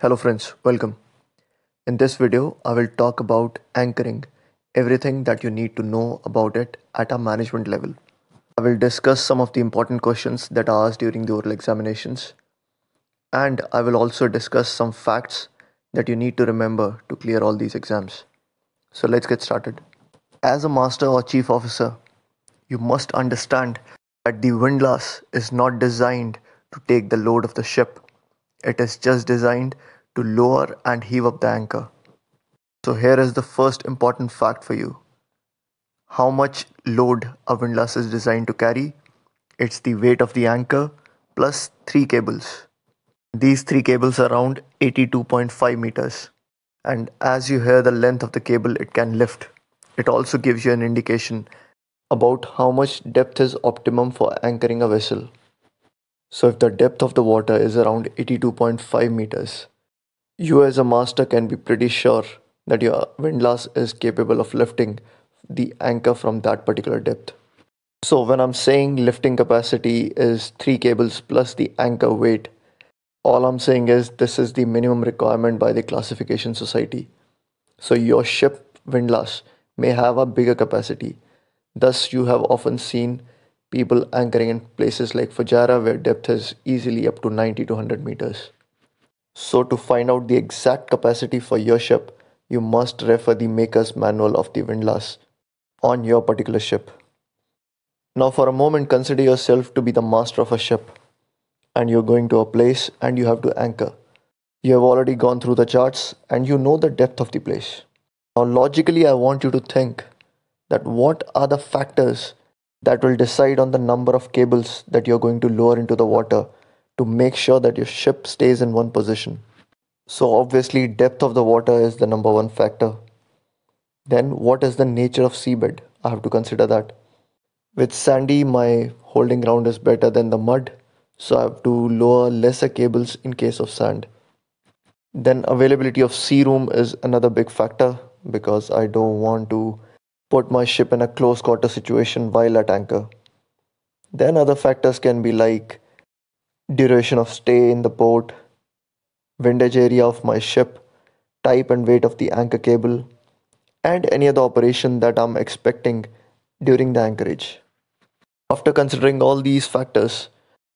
Hello friends, welcome. In this video, I will talk about anchoring, everything that you need to know about it at a management level. I will discuss some of the important questions that are asked during the oral examinations. And I will also discuss some facts that you need to remember to clear all these exams. So let's get started. As a master or chief officer, you must understand that the windlass is not designed to take the load of the ship it is just designed to lower and heave up the anchor. So here is the first important fact for you. How much load a windlass is designed to carry? It's the weight of the anchor plus three cables. These three cables are around 82.5 meters. And as you hear the length of the cable it can lift, it also gives you an indication about how much depth is optimum for anchoring a vessel. So if the depth of the water is around 82.5 meters, you as a master can be pretty sure that your windlass is capable of lifting the anchor from that particular depth. So when I'm saying lifting capacity is three cables plus the anchor weight, all I'm saying is this is the minimum requirement by the classification society. So your ship windlass may have a bigger capacity. Thus you have often seen people anchoring in places like Fajara where depth is easily up to 90 to 100 meters. So to find out the exact capacity for your ship, you must refer the maker's manual of the windlass on your particular ship. Now for a moment consider yourself to be the master of a ship and you're going to a place and you have to anchor. You have already gone through the charts and you know the depth of the place. Now logically I want you to think that what are the factors that will decide on the number of cables that you're going to lower into the water to make sure that your ship stays in one position. So obviously depth of the water is the number one factor. Then what is the nature of seabed? I have to consider that. With sandy my holding ground is better than the mud so I have to lower lesser cables in case of sand. Then availability of sea room is another big factor because I don't want to put my ship in a close quarter situation while at anchor. Then other factors can be like duration of stay in the port, windage area of my ship, type and weight of the anchor cable, and any other operation that I'm expecting during the anchorage. After considering all these factors,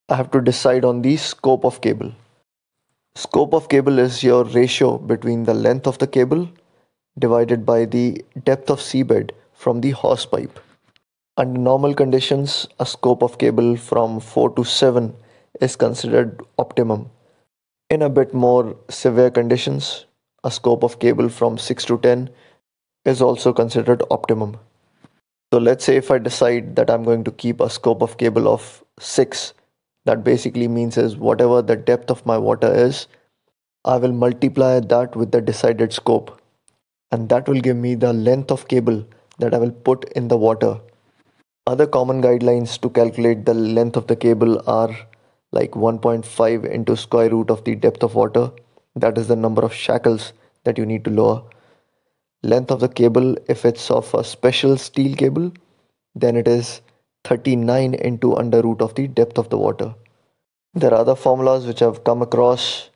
I have to decide on the scope of cable. Scope of cable is your ratio between the length of the cable divided by the depth of seabed from the hose pipe. Under normal conditions, a scope of cable from 4 to 7 is considered optimum. In a bit more severe conditions, a scope of cable from 6 to 10 is also considered optimum. So let's say if I decide that I'm going to keep a scope of cable of 6, that basically means is whatever the depth of my water is, I will multiply that with the decided scope and that will give me the length of cable that I will put in the water. Other common guidelines to calculate the length of the cable are like 1.5 into square root of the depth of water. That is the number of shackles that you need to lower. Length of the cable, if it's of a special steel cable, then it is 39 into under root of the depth of the water. There are other formulas which I've come across.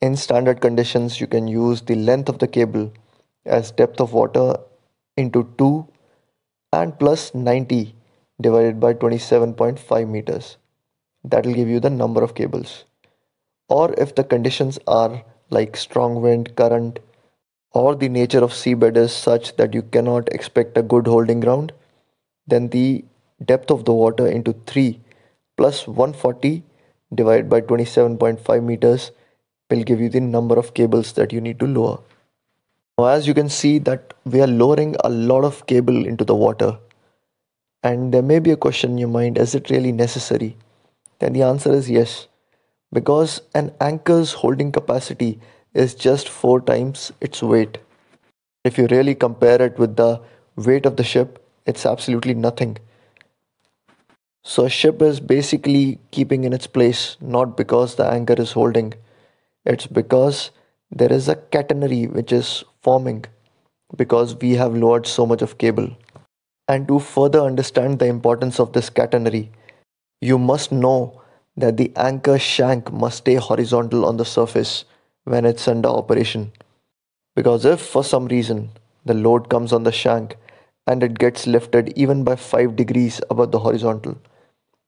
In standard conditions, you can use the length of the cable as depth of water into 2 and plus 90 divided by 27.5 meters. That will give you the number of cables. Or if the conditions are like strong wind, current, or the nature of seabed is such that you cannot expect a good holding ground, then the depth of the water into 3 plus 140 divided by 27.5 meters will give you the number of cables that you need to lower. Now as you can see that we are lowering a lot of cable into the water and there may be a question in your mind is it really necessary? Then the answer is yes because an anchor's holding capacity is just 4 times its weight. If you really compare it with the weight of the ship, it's absolutely nothing. So a ship is basically keeping in its place not because the anchor is holding. It's because there is a catenary which is forming because we have lowered so much of cable. And to further understand the importance of this catenary, you must know that the anchor shank must stay horizontal on the surface when it's under operation. Because if for some reason the load comes on the shank and it gets lifted even by 5 degrees above the horizontal,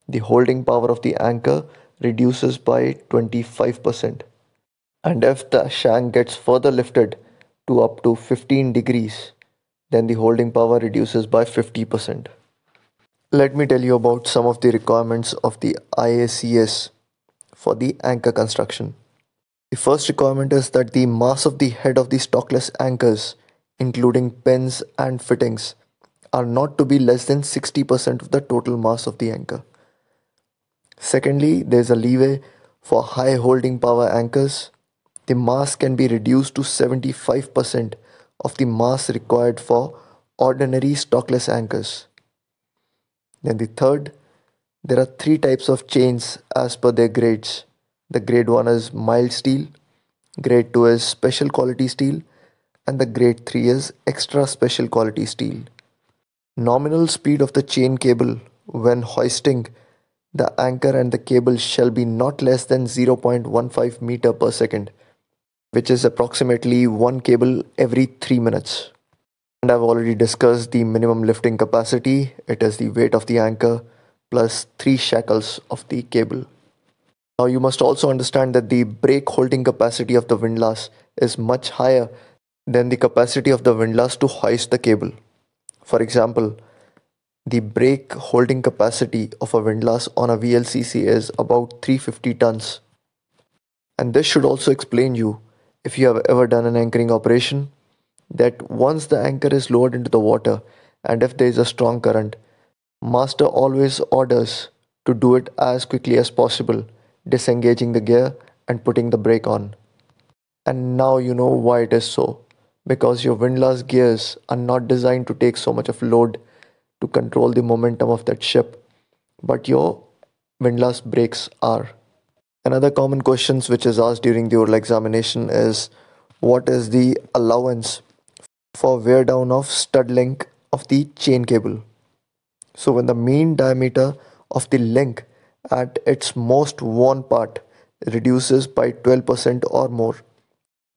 the holding power of the anchor reduces by 25%. And if the shank gets further lifted to up to 15 degrees, then the holding power reduces by 50%. Let me tell you about some of the requirements of the IACS for the anchor construction. The first requirement is that the mass of the head of the stockless anchors, including pins and fittings, are not to be less than 60% of the total mass of the anchor. Secondly, there is a leeway for high holding power anchors the mass can be reduced to 75% of the mass required for ordinary stockless anchors. Then the third, there are three types of chains as per their grades. The grade 1 is mild steel, grade 2 is special quality steel, and the grade 3 is extra special quality steel. Nominal speed of the chain cable when hoisting the anchor and the cable shall be not less than 0.15 meter per second which is approximately one cable every three minutes. And I've already discussed the minimum lifting capacity, it is the weight of the anchor plus three shackles of the cable. Now you must also understand that the brake holding capacity of the windlass is much higher than the capacity of the windlass to hoist the cable. For example, the brake holding capacity of a windlass on a VLCC is about 350 tons. And this should also explain you if you have ever done an anchoring operation, that once the anchor is lowered into the water and if there is a strong current, master always orders to do it as quickly as possible, disengaging the gear and putting the brake on. And now you know why it is so, because your windlass gears are not designed to take so much of load to control the momentum of that ship, but your windlass brakes are. Another common questions which is asked during the oral examination is what is the allowance for wear down of stud link of the chain cable. So when the mean diameter of the link at its most worn part reduces by 12% or more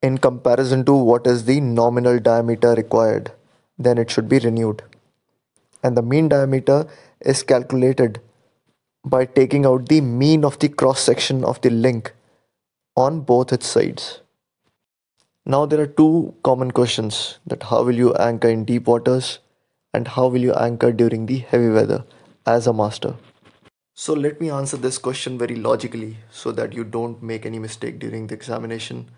in comparison to what is the nominal diameter required, then it should be renewed. And the mean diameter is calculated by taking out the mean of the cross section of the link on both its sides. Now there are two common questions that how will you anchor in deep waters and how will you anchor during the heavy weather as a master. So let me answer this question very logically so that you don't make any mistake during the examination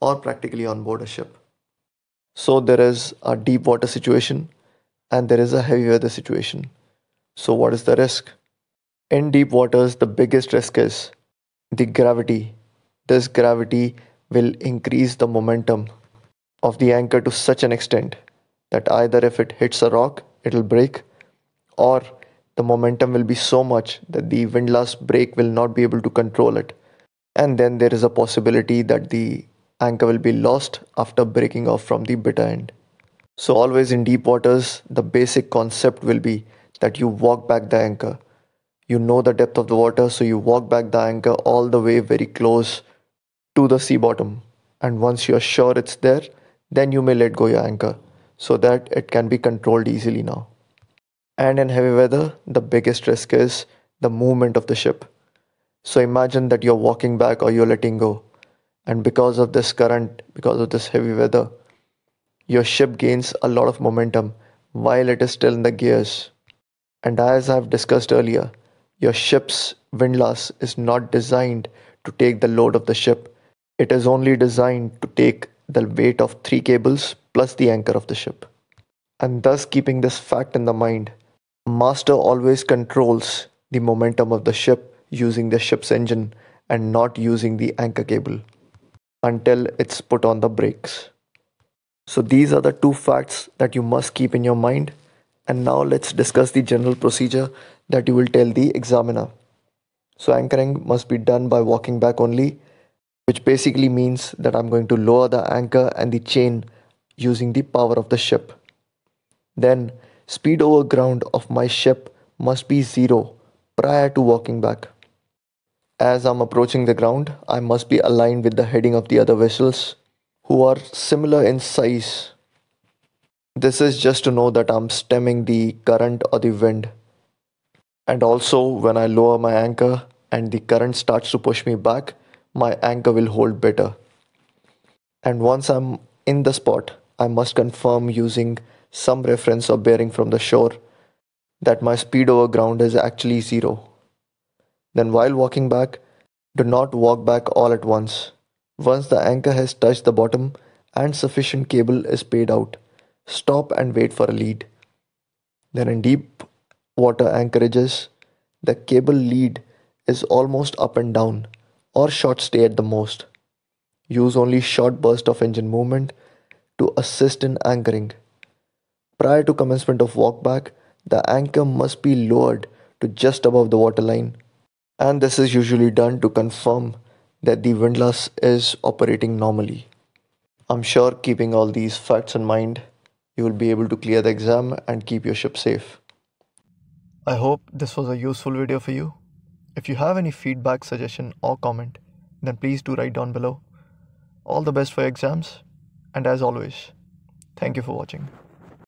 or practically on board a ship. So there is a deep water situation and there is a heavy weather situation. So what is the risk? In deep waters, the biggest risk is the gravity. This gravity will increase the momentum of the anchor to such an extent that either if it hits a rock, it'll break, or the momentum will be so much that the windlass brake will not be able to control it. And then there is a possibility that the anchor will be lost after breaking off from the bitter end. So, always in deep waters, the basic concept will be that you walk back the anchor you know the depth of the water, so you walk back the anchor all the way very close to the sea bottom. And once you're sure it's there, then you may let go your anchor so that it can be controlled easily now. And in heavy weather, the biggest risk is the movement of the ship. So imagine that you're walking back or you're letting go. And because of this current, because of this heavy weather, your ship gains a lot of momentum while it is still in the gears. And as I've discussed earlier, your ship's windlass is not designed to take the load of the ship. It is only designed to take the weight of three cables plus the anchor of the ship. And thus, keeping this fact in the mind, master always controls the momentum of the ship using the ship's engine and not using the anchor cable until it's put on the brakes. So, these are the two facts that you must keep in your mind and now let's discuss the general procedure that you will tell the examiner. So anchoring must be done by walking back only, which basically means that I'm going to lower the anchor and the chain using the power of the ship. Then speed over ground of my ship must be zero prior to walking back. As I'm approaching the ground, I must be aligned with the heading of the other vessels who are similar in size this is just to know that I'm stemming the current or the wind. And also, when I lower my anchor and the current starts to push me back, my anchor will hold better. And once I'm in the spot, I must confirm using some reference or bearing from the shore that my speed over ground is actually zero. Then, while walking back, do not walk back all at once. Once the anchor has touched the bottom and sufficient cable is paid out, stop and wait for a lead. Then, in deep water anchorages, the cable lead is almost up and down or short stay at the most. Use only short burst of engine movement to assist in anchoring. Prior to commencement of walkback, the anchor must be lowered to just above the waterline, and this is usually done to confirm that the windlass is operating normally. I'm sure keeping all these facts in mind, you will be able to clear the exam and keep your ship safe. I hope this was a useful video for you. If you have any feedback, suggestion or comment, then please do write down below. All the best for your exams and as always, thank you for watching.